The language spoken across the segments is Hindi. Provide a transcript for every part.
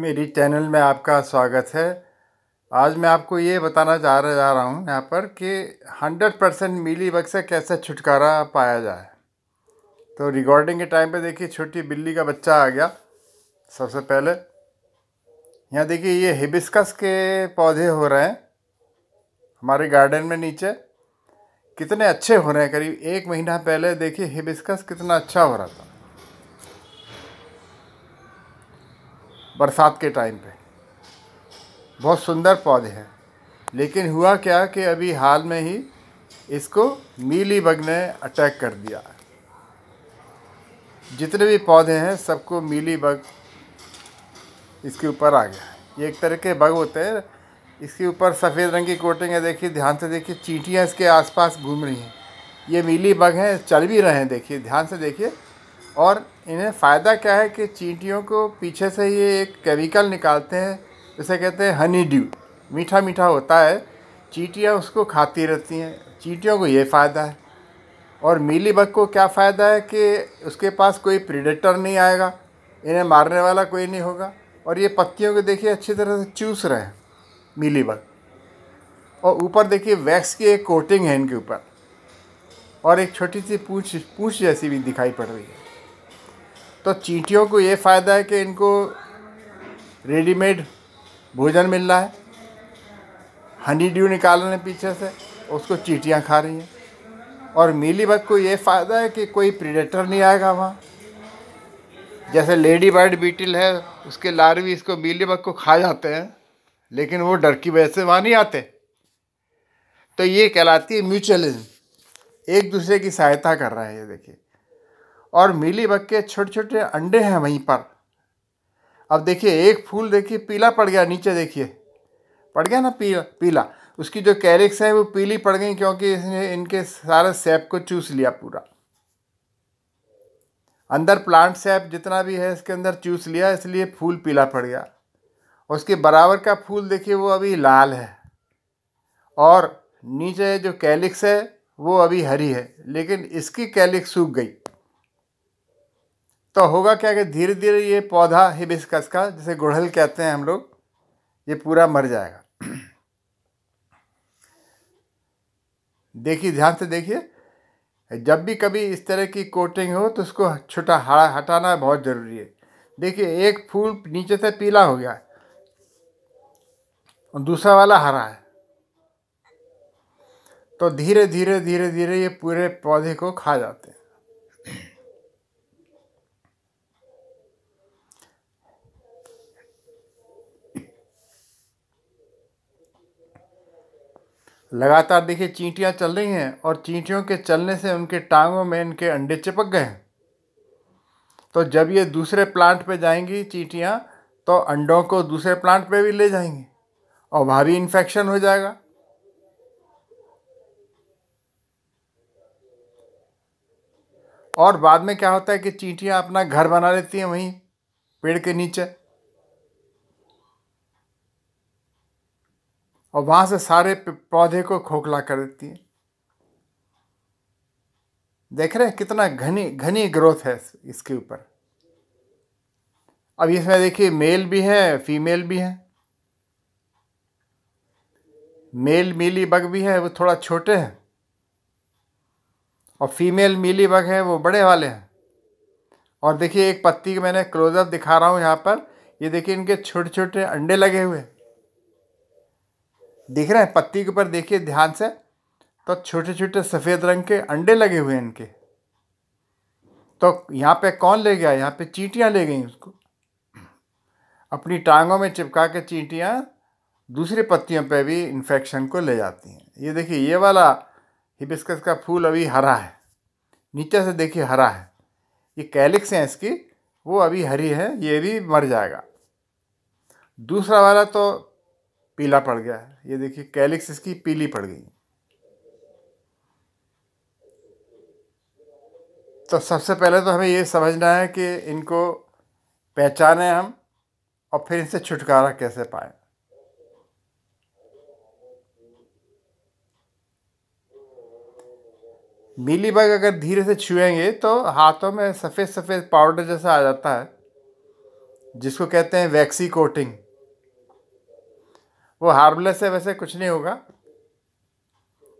मेरी चैनल में आपका स्वागत है आज मैं आपको ये बताना चाह रहा जा रहा हूँ यहाँ पर कि 100 परसेंट मिली बग से कैसे छुटकारा पाया जाए तो रिकॉर्डिंग के टाइम पे देखिए छोटी बिल्ली का बच्चा आ गया सबसे पहले यहाँ देखिए ये हिबिस्कस के पौधे हो रहे हैं हमारे गार्डन में नीचे कितने अच्छे हो रहे हैं करीब एक महीना पहले देखिए हिबिस्कस कितना अच्छा हो रहा था बरसात के टाइम पे बहुत सुंदर पौधे हैं लेकिन हुआ क्या कि अभी हाल में ही इसको मीली बग ने अटैक कर दिया जितने भी पौधे हैं सबको मीली बग इसके ऊपर आ गया ये एक तरह के बग होते हैं इसके ऊपर सफ़ेद रंग की कोटिंग है देखिए ध्यान से देखिए चींटियाँ इसके आसपास घूम रही हैं ये मीली बग हैं चल भी रहे हैं देखिए ध्यान से देखिए और इन्हें फ़ायदा क्या है कि चींटियों को पीछे से ये एक केमिकल निकालते हैं जिसे कहते हैं हनी ड्यू मीठा मीठा होता है चींटियाँ उसको खाती रहती हैं चींटियों को ये फ़ायदा है और मीली बग को क्या फ़ायदा है कि उसके पास कोई प्रिडेटर नहीं आएगा इन्हें मारने वाला कोई नहीं होगा और ये पत्तियों को देखिए अच्छी तरह से चूस रहे हैं मीली बग और ऊपर देखिए वैक्स की एक कोटिंग है इनके ऊपर और एक छोटी सी पूछ पूछ जैसी भी दिखाई पड़ रही है तो चींटियों को ये फ़ायदा है कि इनको रेडीमेड भोजन मिल रहा है हनी ड्यू निकाल रहे पीछे से उसको चीटियाँ खा रही हैं और मीली बग को ये फ़ायदा है कि कोई प्रिडेटर नहीं आएगा वहाँ जैसे लेडी बर्ड बीटल है उसके लार्वी इसको मीली बग को खा जाते हैं लेकिन वो डर की वजह से वहाँ नहीं आते तो ये कहलाती है म्यूचुअलिज्म एक दूसरे की सहायता कर रहा है ये देखिए और मिली बग के छोटे छोटे अंडे हैं वहीं पर अब देखिए एक फूल देखिए पीला पड़ गया नीचे देखिए पड़ गया ना पीला पीला उसकी जो कैरिक्स हैं वो पीली पड़ गई क्योंकि इसने इनके सारे सेप को चूस लिया पूरा अंदर प्लांट सेप जितना भी है इसके अंदर चूस लिया इसलिए फूल पीला पड़ गया उसके बराबर का फूल देखिए वो अभी लाल है और नीचे जो कैलिक्स है वो अभी हरी है लेकिन इसकी कैलिक्स सूख गई तो होगा क्या कि धीरे धीरे ये पौधा हिबिस्कस का जिसे गुड़हल कहते हैं हम लोग ये पूरा मर जाएगा देखिए ध्यान से देखिए जब भी कभी इस तरह की कोटिंग हो तो उसको छुटा हटाना बहुत ज़रूरी है देखिए एक फूल नीचे से पीला हो गया और दूसरा वाला हरा है तो धीरे धीरे धीरे धीरे ये पूरे पौधे को खा जाते हैं लगातार देखिए चींटियाँ चल रही हैं और चींटियों के चलने से उनके टांगों में इनके अंडे चिपक गए हैं तो जब ये दूसरे प्लांट पे जाएंगी चींटियाँ तो अंडों को दूसरे प्लांट पे भी ले जाएंगी और वहाँ भी इन्फेक्शन हो जाएगा और बाद में क्या होता है कि चींटियाँ अपना घर बना लेती हैं वहीं पेड़ के नीचे और वहाँ से सारे पौधे को खोखला कर देती है देख रहे हैं कितना घनी घनी ग्रोथ है इसके ऊपर अब इसमें देखिए मेल भी है फीमेल भी है मेल मीली बग भी है वो थोड़ा छोटे हैं और फीमेल मीली बग है वो बड़े वाले हैं और देखिए एक पत्ती के मैंने क्लोजअप दिखा रहा हूँ यहाँ पर ये देखिए इनके छोटे छोटे अंडे लगे हुए हैं दिख रहे हैं पत्ती के ऊपर देखिए ध्यान से तो छोटे छोटे सफ़ेद रंग के अंडे लगे हुए हैं इनके तो यहाँ पे कौन ले गया यहाँ पे चींटियाँ ले गई उसको अपनी टांगों में चिपका के चींटियाँ दूसरी पत्तियों पे भी इन्फेक्शन को ले जाती हैं ये देखिए ये वाला हिबिस्कस का फूल अभी हरा है नीचे से देखिए हरा है ये कैलिक्स हैं इसकी वो अभी हरी है ये भी मर जाएगा दूसरा वाला तो पीला पड़ गया ये देखिए कैलिक्स इसकी पीली पड़ गई तो सबसे पहले तो हमें ये समझना है कि इनको पहचाने हम और फिर इनसे छुटकारा कैसे पाए मीली बग अगर धीरे से छुएंगे तो हाथों में सफ़ेद सफ़ेद पाउडर जैसा आ जाता है जिसको कहते हैं वैक्सी कोटिंग वो हार्मलेस है वैसे कुछ नहीं होगा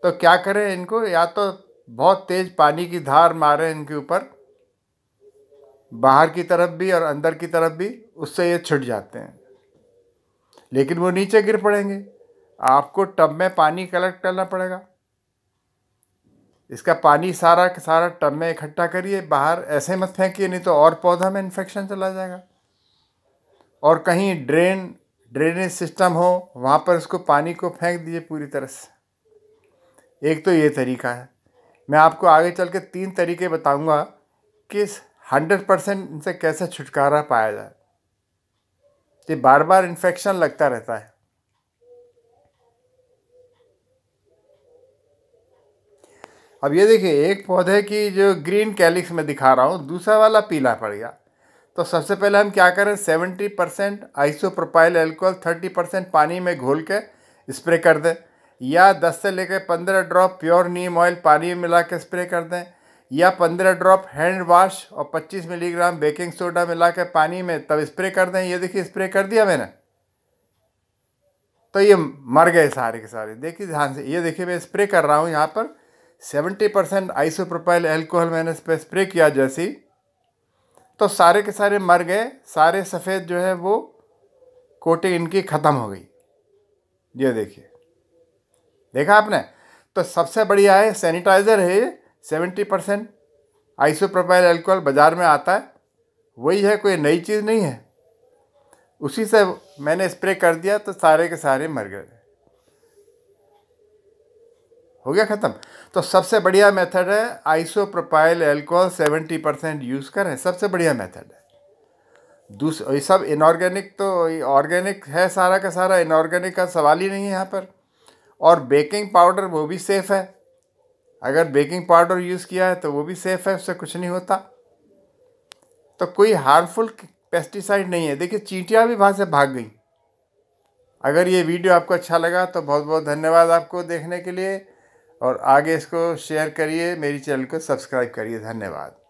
तो क्या करें इनको या तो बहुत तेज़ पानी की धार मारें इनके ऊपर बाहर की तरफ भी और अंदर की तरफ भी उससे ये छुट जाते हैं लेकिन वो नीचे गिर पड़ेंगे आपको टब में पानी कलेक्ट करना पड़ेगा इसका पानी सारा का सारा टब में इकट्ठा करिए बाहर ऐसे मत फेंकिए नहीं तो और पौधा में इन्फेक्शन चला जाएगा और कहीं ड्रेन ड्रेनेज सिस्टम हो वहाँ पर उसको पानी को फेंक दीजिए पूरी तरह से एक तो ये तरीका है मैं आपको आगे चल के तीन तरीके बताऊंगा कि हंड्रेड परसेंट इनसे कैसे छुटकारा पाया जाए ये बार बार इन्फेक्शन लगता रहता है अब ये देखिए एक पौधे की जो ग्रीन कैलिक्स में दिखा रहा हूँ दूसरा वाला पीला पड़ गया तो सबसे पहले हम क्या करें 70 परसेंट आइसोप्रोपाइल एल्कोहल 30 परसेंट पानी में घोल के स्प्रे कर दें या 10 से लेकर 15 ड्रॉप प्योर नीम ऑयल पानी में मिला के स्प्रे कर दें या 15 ड्रॉप हैंड वाश और 25 मिलीग्राम बेकिंग सोडा मिला के पानी में तब स्प्रे कर दें ये देखिए स्प्रे कर दिया मैंने तो ये मर गए सारे के सारे देखिए ध्यान से ये देखिए मैं स्प्रे कर रहा हूँ यहाँ पर सेवेंटी परसेंट आइसोप्रोपाइल एल्कोहल मैंने इस पर स्प्रे किया जैसी तो सारे के सारे मर गए सारे सफ़ेद जो है वो कोटिंग इनकी ख़त्म हो गई ये देखिए देखा आपने तो सबसे बढ़िया है सैनिटाइज़र है ये सेवेंटी परसेंट आइसोप्रोपाइल एल्कोहल बाज़ार में आता है वही है कोई नई चीज़ नहीं है उसी से मैंने स्प्रे कर दिया तो सारे के सारे मर गए हो गया ख़त्म तो सबसे बढ़िया मेथड है आइसोप्रोपाइल एल्कोहल 70 परसेंट यूज़ करें सबसे बढ़िया मेथड है दूसरा ये सब इनऑर्गेनिक तो ऑर्गेनिक है सारा का सारा इनऑर्गेनिक का सवाल ही नहीं है यहाँ पर और बेकिंग पाउडर वो भी सेफ़ है अगर बेकिंग पाउडर यूज़ किया है तो वो भी सेफ़ है उससे कुछ नहीं होता तो कोई हार्मफुल पेस्टिसाइड नहीं है देखिए चींटियाँ भी वहाँ से भाग गई अगर ये वीडियो आपको अच्छा लगा तो बहुत बहुत धन्यवाद आपको देखने के लिए और आगे इसको शेयर करिए मेरी चैनल को सब्सक्राइब करिए धन्यवाद